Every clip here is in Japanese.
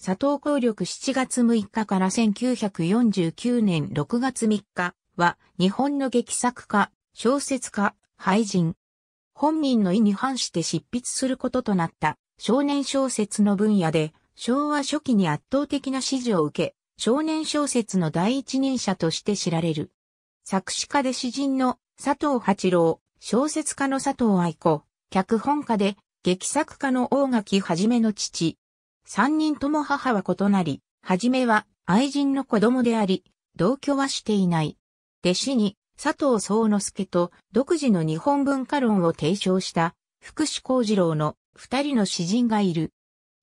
佐藤効力7月6日から1949年6月3日は日本の劇作家、小説家、俳人。本人の意に反して執筆することとなった少年小説の分野で昭和初期に圧倒的な支持を受け、少年小説の第一人者として知られる。作詞家で詩人の佐藤八郎、小説家の佐藤愛子、脚本家で劇作家の大垣はじめの父、三人とも母は異なり、はじめは愛人の子供であり、同居はしていない。弟子に佐藤宗之助と独自の日本文化論を提唱した福士幸次郎の二人の詩人がいる。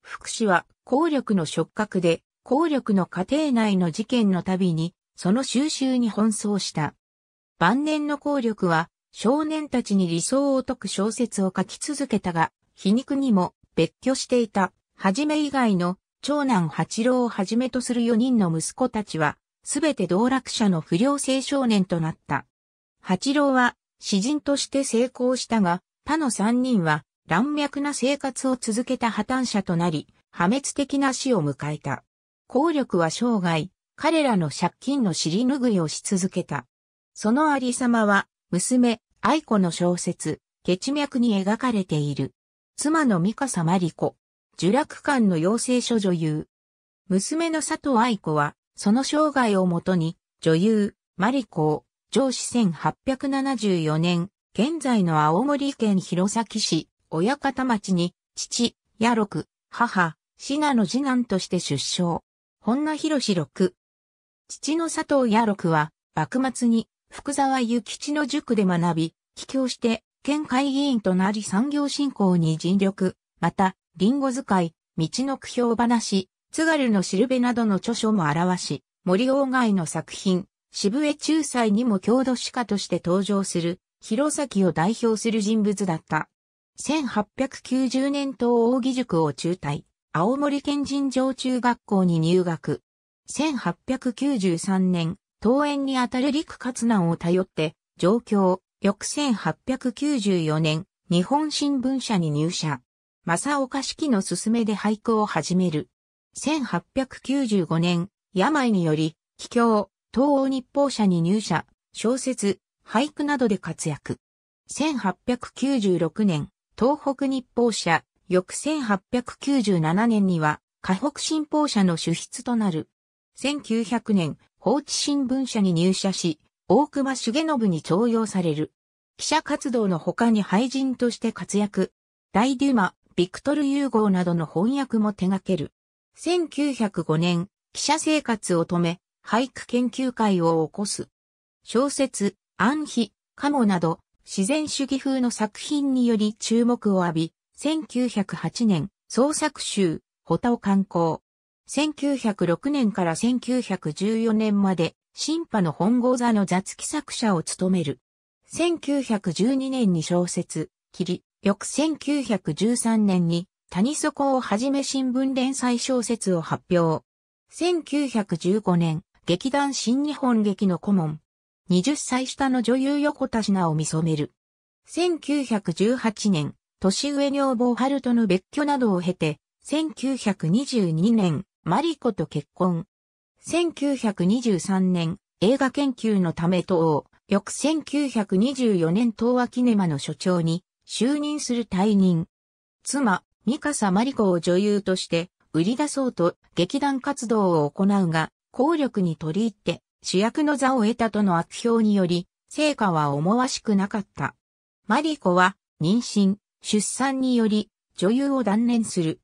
福士は効力の触覚で、効力の家庭内の事件のたびに、その収集に奔走した。晩年の効力は、少年たちに理想を説く小説を書き続けたが、皮肉にも別居していたはじめ以外の長男八郎をはじめとする4人の息子たちは、すべて道楽者の不良青少年となった。八郎は詩人として成功したが、他の3人は乱脈な生活を続けた破綻者となり、破滅的な死を迎えた。効力は生涯、彼らの借金の尻拭いをし続けた。そのありさまは、娘、愛子の小説、血脈に描かれている。妻の美笠マリ子、呪楽館の養成所女優。娘の佐藤愛子は、その生涯をもとに、女優、マリコ上司1874年、現在の青森県弘前市、親方町に、父、野六、母、シナの次男として出生。本名広志六。父の佐藤野六は、幕末に、福沢諭吉の塾で学び、帰郷して、県会議員となり産業振興に尽力、また、リンゴ使い、道の苦評話、津軽のしるべなどの著書も表し、森鴎外の作品、渋江仲裁にも郷土史家として登場する、弘前を代表する人物だった。1890年東義塾を中退、青森県人上中学校に入学。1893年、東園にあたる陸勝南を頼って、上京、翌1894年、日本新聞社に入社。正岡式の勧めで俳句を始める。1895年、病により、帰郷、東欧日報社に入社、小説、俳句などで活躍。1896年、東北日報社、翌1897年には、河北新報社の主筆となる。1900年、放置新聞社に入社し、大隈重信に徴用される。記者活動の他に俳人として活躍。大デュマ、ビクトル融合などの翻訳も手掛ける。1905年、記者生活を止め、俳句研究会を起こす。小説、暗秘、カモなど、自然主義風の作品により注目を浴び、1908年、創作集、ホタを刊行。1906年から1914年まで、新派の本郷座の雑記作者を務める。1912年に小説、霧、翌1913年に谷底をはじめ新聞連載小説を発表。1915年、劇団新日本劇の顧問。20歳下の女優横田品を見染める。1918年、年上女房春との別居などを経て、1922年、マリコと結婚。1923年、映画研究のため党、翌1924年東和キネマの所長に就任する退任。妻、三笠真理子を女優として売り出そうと劇団活動を行うが、効力に取り入って主役の座を得たとの悪評により、成果は思わしくなかった。マリコは妊娠、出産により女優を断念する。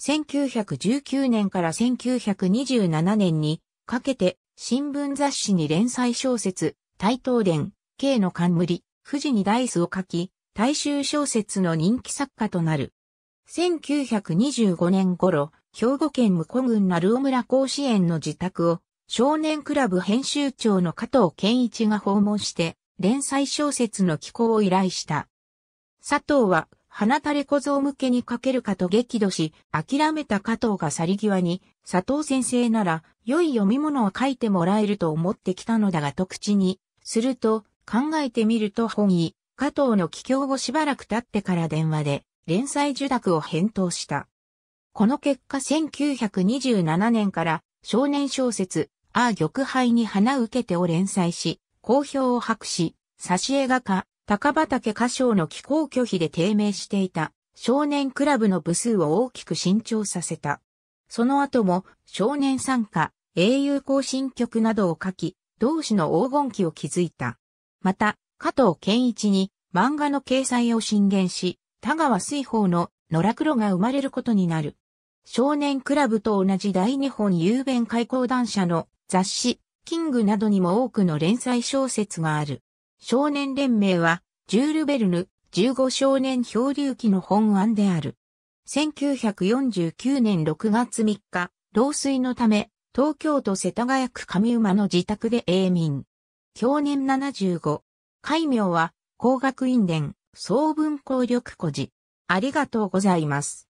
1919年から1927年にかけて新聞雑誌に連載小説、大東伝、K の冠、富士にダイスを書き、大衆小説の人気作家となる。1925年頃、兵庫県向庫郡鳴尾村甲子園の自宅を少年クラブ編集長の加藤健一が訪問して連載小説の寄稿を依頼した。佐藤は花垂れ小僧向けに書けるかと激怒し、諦めた加藤が去り際に、佐藤先生なら良い読み物を書いてもらえると思ってきたのだがと口に、すると考えてみると本意、加藤の帰郷後しばらく経ってから電話で連載受諾を返答した。この結果1927年から少年小説、ああ玉杯に花受けてを連載し、好評を博し、挿絵画家、高畑歌唱の寄稿拒否で低迷していた少年クラブの部数を大きく伸長させた。その後も少年参加、英雄行進曲などを書き、同志の黄金期を築いた。また、加藤健一に漫画の掲載を進言し、田川水宝の野良黒が生まれることになる。少年クラブと同じ大日本雄弁開講談社の雑誌、キングなどにも多くの連載小説がある。少年連盟は、ジュール・ベルヌ、15少年漂流記の本案である。1949年6月3日、老衰のため、東京都世田谷区上馬の自宅で永眠。去年75、戒名は、工学院伝、総文効力古事。ありがとうございます。